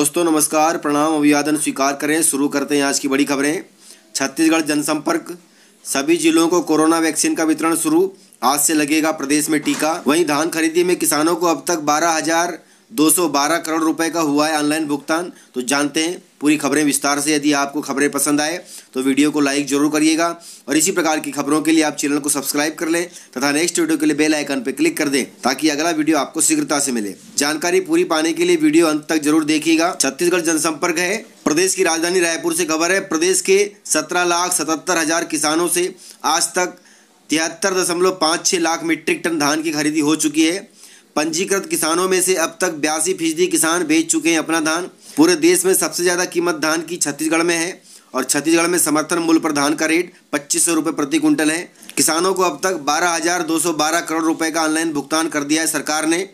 दोस्तों नमस्कार प्रणाम अभिवादन स्वीकार करें शुरू करते हैं आज की बड़ी खबरें छत्तीसगढ़ जनसंपर्क सभी जिलों को कोरोना वैक्सीन का वितरण शुरू आज से लगेगा प्रदेश में टीका वहीं धान खरीदी में किसानों को अब तक बारह हजार दो सौ बारह करोड़ रुपए का हुआ है ऑनलाइन भुगतान तो जानते हैं पूरी खबरें विस्तार से यदि आपको खबरें पसंद आए तो वीडियो को लाइक जरूर करिएगा और इसी प्रकार की खबरों के लिए आप चैनल को सब्सक्राइब कर लें तथा नेक्स्ट वीडियो के लिए बेल आइकन पर क्लिक कर दें ताकि अगला वीडियो आपको शीघ्रता से मिले जानकारी पूरी पाने के लिए वीडियो अंत तक जरूर देखिएगा छत्तीसगढ़ जनसंपर्क है प्रदेश की राजधानी रायपुर से खबर है प्रदेश के सत्रह लाख सतहत्तर हजार किसानों से आज तक तिहत्तर दशमलव पाँच लाख मीट्रिक टन धान की खरीदी हो चुकी है पंजीकृत किसानों में से अब तक बयासी फीसदी किसान बेच चुके हैं अपना धान पूरे देश में सबसे ज़्यादा कीमत धान की छत्तीसगढ़ में है और छत्तीसगढ़ में समर्थन मूल्य पर धान का रेट पच्चीस सौ प्रति क्विंटल है किसानों को अब तक बारह हज़ार दो सौ बारह करोड़ रुपये का ऑनलाइन भुगतान कर दिया है सरकार ने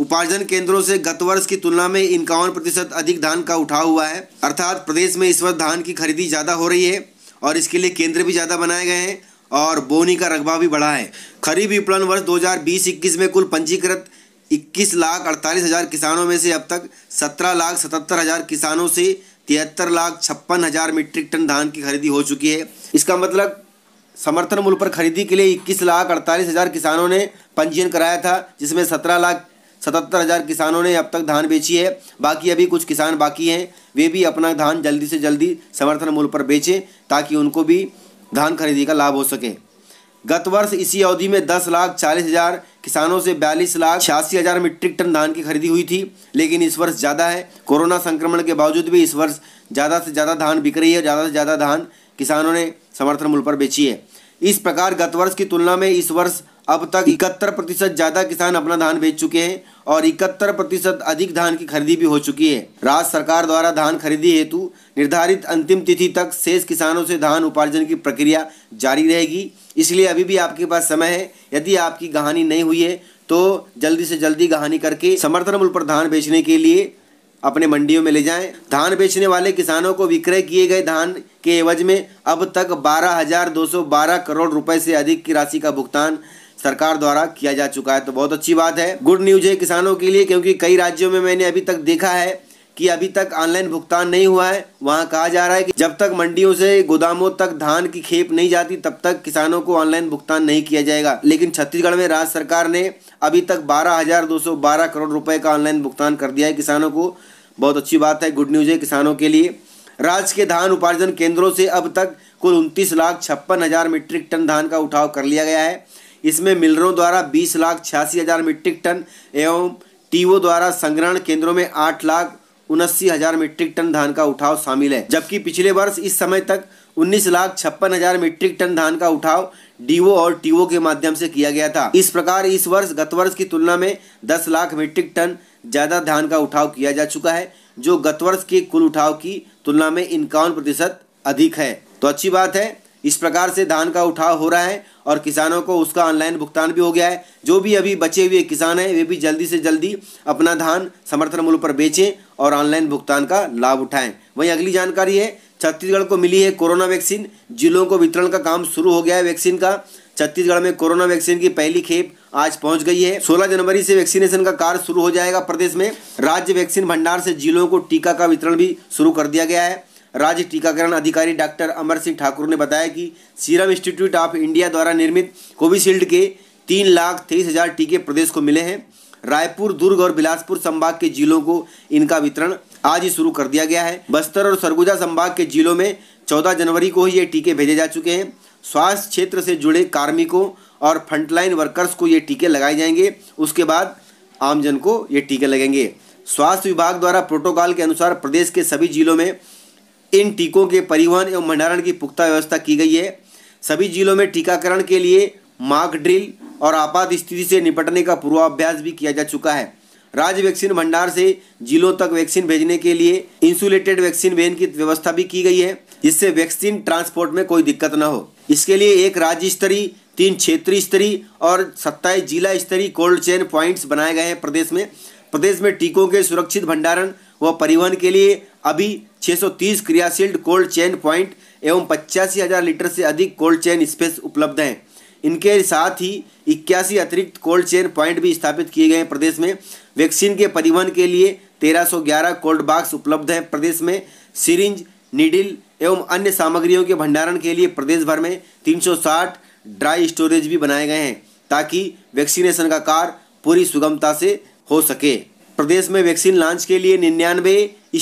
उपार्जन केंद्रों से गत वर्ष की तुलना में इक्यावन प्रतिशत अधिक धान का उठाव हुआ है अर्थात प्रदेश में इस वर्ष धान की खरीदी ज़्यादा हो रही है और इसके लिए केंद्र भी ज़्यादा बनाए गए हैं और बोनी का रकबा भी बढ़ा है खरीफ विपणन वर्ष 2020-21 में कुल पंजीकृत इक्कीस लाख अड़तालीस हज़ार किसानों में से अब तक सत्रह लाख सतहत्तर हज़ार किसानों से तिहत्तर लाख छप्पन हज़ार मीट्रिक टन धान की खरीदी हो चुकी है इसका मतलब समर्थन मूल्य पर खरीदी के लिए इक्कीस लाख अड़तालीस हज़ार किसानों ने पंजीयन कराया था जिसमें सत्रह लाख सतहत्तर हज़ार किसानों ने अब तक धान बेची है बाकी अभी कुछ किसान बाकी हैं वे भी अपना धान जल्दी से जल्दी समर्थन मूल्य पर बेचें ताकि उनको भी धान खरीदी का लाभ हो सके गत वर्ष इसी अवधि में दस लाख चालीस हज़ार किसानों से बयालीस लाख छियासी हजार मीट्रिक टन धान की खरीदी हुई थी लेकिन इस वर्ष ज़्यादा है कोरोना संक्रमण के बावजूद भी इस वर्ष ज़्यादा से ज़्यादा धान बिक रही है ज़्यादा से ज़्यादा धान किसानों ने समर्थन मूल्य पर बेची है इस प्रकार गत वर्ष की तुलना में इस वर्ष अब तक इकहत्तर प्रतिशत ज्यादा किसान अपना धान बेच चुके हैं और इकहत्तर प्रतिशत अधिक धान की खरीदी भी हो चुकी है राज्य सरकार द्वारा धान खरीदी हेतु निर्धारित अंतिम तिथि तक शेष किसानों से धान उपार्जन की प्रक्रिया जारी रहेगी इसलिए अभी भी आपके पास समय है यदि आपकी कहानी नहीं हुई है तो जल्दी से जल्दी कहानी करके समर्थन मूल्य पर धान बेचने के लिए अपने मंडियों में ले जाएं धान बेचने वाले किसानों को विक्रय किए गए धान के एवज में अब तक 12,212 करोड़ रुपए से अधिक की राशि का भुगतान सरकार द्वारा किया जा चुका है तो बहुत अच्छी बात है गुड न्यूज है किसानों के लिए क्योंकि कई राज्यों में मैंने अभी तक देखा है कि अभी तक ऑनलाइन भुगतान नहीं हुआ है वहाँ कहा जा रहा है कि जब तक मंडियों से गोदामों तक धान की खेप नहीं जाती तब तक किसानों को ऑनलाइन भुगतान नहीं किया जाएगा लेकिन छत्तीसगढ़ में राज्य सरकार ने अभी तक 12,212 करोड़ रुपए का ऑनलाइन भुगतान कर दिया है किसानों को बहुत अच्छी बात है गुड न्यूज़ है किसानों के लिए राज्य के धान उपार्जन केंद्रों से अब तक कुल उनतीस लाख छप्पन हज़ार मीट्रिक टन धान का उठाव कर लिया गया है इसमें मिलरों द्वारा बीस लाख छियासी हज़ार मीट्रिक टन एवं टीओ द्वारा संग्रहण केंद्रों में आठ लाख उन्नासी हजार मीट्रिक टन धान का उठाव शामिल है जबकि पिछले वर्ष इस समय तक उन्नीस लाख छप्पन हजार मीट्रिक टन धान का उठाव डीओ और टीओ के माध्यम से किया गया था इस प्रकार इस वर्ष गत वर्ष की तुलना में दस लाख मीट्रिक टन ज्यादा धान का उठाव किया जा चुका है जो गत वर्ष के कुल उठाव की तुलना में इक्यावन प्रतिशत अधिक है तो अच्छी बात है इस प्रकार से धान का उठाव हो रहा है और किसानों को उसका ऑनलाइन भुगतान भी हो गया है जो भी अभी बचे हुए किसान हैं वे भी जल्दी से जल्दी अपना धान समर्थन मूल्य पर बेचें और ऑनलाइन भुगतान का लाभ उठाएं वहीं अगली जानकारी है छत्तीसगढ़ को मिली है कोरोना वैक्सीन जिलों को वितरण का काम शुरू हो गया है वैक्सीन का छत्तीसगढ़ में कोरोना वैक्सीन की पहली खेप आज पहुंच गई है 16 जनवरी से वैक्सीनेशन का कार्य शुरू हो जाएगा प्रदेश में राज्य वैक्सीन भंडार से जिलों को टीका का वितरण भी शुरू कर दिया गया है राज्य टीकाकरण अधिकारी डॉक्टर अमर सिंह ठाकुर ने बताया कि सीरम इंस्टीट्यूट ऑफ इंडिया द्वारा निर्मित कोविशील्ड के तीन लाख तेईस हज़ार टीके प्रदेश को मिले हैं रायपुर दुर्ग और बिलासपुर संभाग के जिलों को इनका वितरण आज ही शुरू कर दिया गया है बस्तर और सरगुजा संभाग के जिलों में चौदह जनवरी को ही ये टीके भेजे जा चुके हैं स्वास्थ्य क्षेत्र से जुड़े कार्मिकों और फ्रंटलाइन वर्कर्स को ये टीके लगाए जाएंगे उसके बाद आमजन को ये टीके लगेंगे स्वास्थ्य विभाग द्वारा प्रोटोकॉल के अनुसार प्रदेश के सभी जिलों में इन टीकों के परिवहन एवं भंडारण की पुख्ता व्यवस्था की गई है सभी जिलों में टीकाकरण के लिए मार्क ड्रिल और आपात स्थिति से निपटने का पूर्वाभ्यास भी किया जा चुका है राज्य वैक्सीन भंडार से जिलों तक वैक्सीन भेजने के लिए इंसुलेटेड वैक्सीन वैन की व्यवस्था भी की गई है जिससे वैक्सीन ट्रांसपोर्ट में कोई दिक्कत न हो इसके लिए एक राज्य स्तरीय तीन क्षेत्रीय स्तरीय और सत्ताईस जिला स्तरीय कोल्ड चेन पॉइंट्स बनाए गए हैं प्रदेश में प्रदेश में टीकों के सुरक्षित भंडारण व परिवहन के लिए अभी 630 क्रियाशील कोल्ड चेन पॉइंट एवं पचासी हज़ार लीटर से अधिक कोल्ड चेन स्पेस उपलब्ध हैं इनके साथ ही इक्यासी अतिरिक्त कोल्ड चेन पॉइंट भी स्थापित किए गए हैं प्रदेश में वैक्सीन के परिवहन के लिए 1311 कोल्ड बॉक्स उपलब्ध हैं प्रदेश में सिरिंज निडिल एवं अन्य सामग्रियों के भंडारण के लिए प्रदेश भर में 360 ड्राई स्टोरेज भी बनाए गए हैं ताकि वैक्सीनेशन का कार्य पूरी सुगमता से हो सके प्रदेश में वैक्सीन लॉन्च के लिए निन्यानवे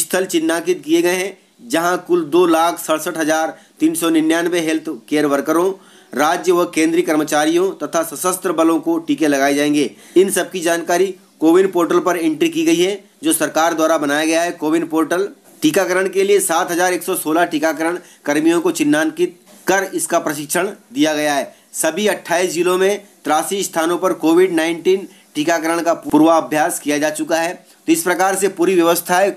स्थल चिन्हित किए गए हैं जहां कुल दो लाख सड़सठ हजार तीन सौ निन्यानवे हेल्थ केयर वर्करों राज्य व केंद्रीय कर्मचारियों तथा सशस्त्र बलों को टीके लगाए जाएंगे इन सब की जानकारी कोविन पोर्टल पर एंट्री की गई है जो सरकार द्वारा बनाया गया है कोविन पोर्टल टीकाकरण के लिए सात हजार एक सौ सोलह टीकाकरण कर्मियों को चिन्हांकित कर इसका प्रशिक्षण दिया गया है सभी अट्ठाईस जिलों में तिरासी स्थानों पर कोविड नाइन्टीन टीकाकरण का पूर्वाभ्यास किया जा चुका है तो इस प्रकार से पूरी व्यवस्था है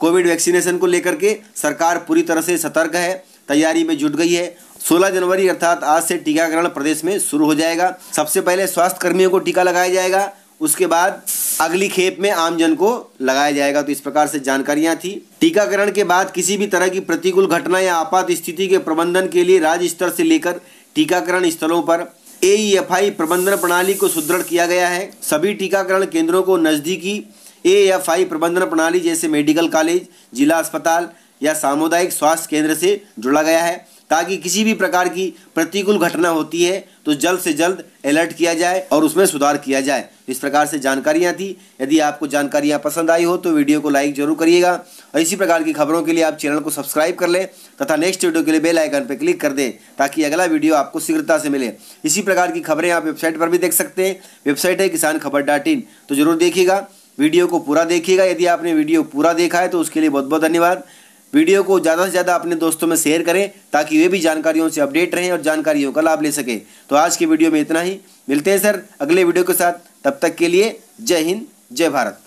कोविड वैक्सीनेशन को लेकर के सरकार पूरी तरह से सतर्क है तैयारी में जुट गई है 16 जनवरी अर्थात आज से टीकाकरण प्रदेश में शुरू हो जाएगा सबसे पहले स्वास्थ्य कर्मियों को टीका लगाया जाएगा उसके बाद अगली खेप में आमजन को लगाया जाएगा तो इस प्रकार से जानकारियां थी टीकाकरण के बाद किसी भी तरह की प्रतिकूल घटना या आपात स्थिति के प्रबंधन के लिए राज्य स्तर से लेकर टीकाकरण स्थलों पर एएफआई प्रबंधन प्रणाली को सुदृढ़ किया गया है सभी टीकाकरण केंद्रों को नज़दीकी एएफआई प्रबंधन प्रणाली जैसे मेडिकल कॉलेज जिला अस्पताल या सामुदायिक स्वास्थ्य केंद्र से जोड़ा गया है ताकि किसी भी प्रकार की प्रतिकूल घटना होती है तो जल्द से जल्द अलर्ट किया जाए और उसमें सुधार किया जाए तो इस प्रकार से जानकारियाँ थी यदि आपको जानकारियाँ पसंद आई हो तो वीडियो को लाइक जरूर करिएगा और इसी प्रकार की खबरों के लिए आप चैनल को सब्सक्राइब कर लें तथा नेक्स्ट वीडियो के लिए बेल आइकन पर क्लिक कर दें ताकि अगला वीडियो आपको शीघ्रता से मिले इसी प्रकार की खबरें आप वेबसाइट पर भी देख सकते हैं वेबसाइट है किसान खबर डॉट इन तो जरूर देखिएगा वीडियो को पूरा देखिएगा यदि आपने वीडियो पूरा देखा है तो उसके लिए बहुत बहुत धन्यवाद वीडियो को ज़्यादा से ज़्यादा अपने दोस्तों में शेयर करें ताकि वे भी जानकारियों से अपडेट रहें और जानकारियों का लाभ ले सकें तो आज की वीडियो में इतना ही मिलते हैं सर अगले वीडियो के साथ तब तक के लिए जय हिंद जय भारत